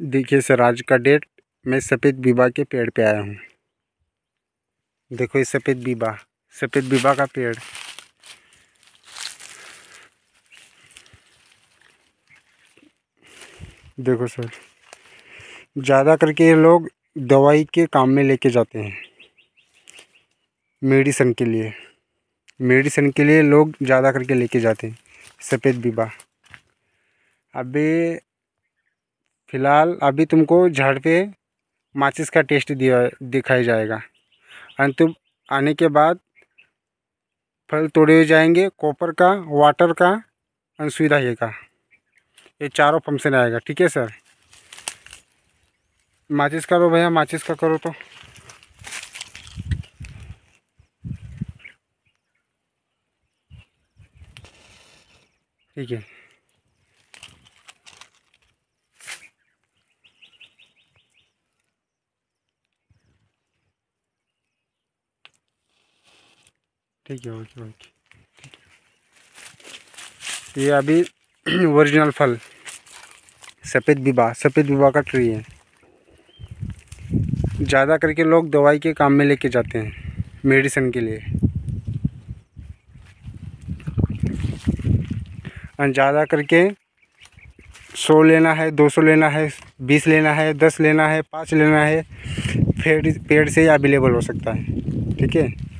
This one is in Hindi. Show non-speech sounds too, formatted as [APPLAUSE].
देखिए सर आज का डेट मैं सफ़ेद बीबा के पेड़ पे आया हूँ देखो ये सफ़ेद बीबा सफ़ेद बीबा का पेड़ देखो सर ज़्यादा करके ये लोग दवाई के काम में लेके जाते हैं मेडिसन के लिए मेडिसन के लिए लोग ज़्यादा करके लेके जाते हैं सफ़ेद बीबा अबे फिलहाल अभी तुमको झाड़ पे माचिस का टेस्ट दिया दिखाया जाएगा अंतु आने के बाद फल तोड़े हुए जाएंगे कॉपर का वाटर का और सुविधाई का ये चारों फंक्शन आएगा ठीक है सर माचिस करो भैया माचिस का करो तो ठीक है ठीक है ओके ओके ये अभी ओरिजिनल [CLEARS THROAT] फल सफ़ेद विवाह सफ़ेद विवाह का ट्री है ज़्यादा करके लोग दवाई के काम में लेके जाते हैं मेडिसिन के लिए ज़्यादा करके सौ लेना है दो सौ लेना है बीस लेना है दस लेना है पाँच लेना है फेड़ पेड़ से ही अवेलेबल हो सकता है ठीक है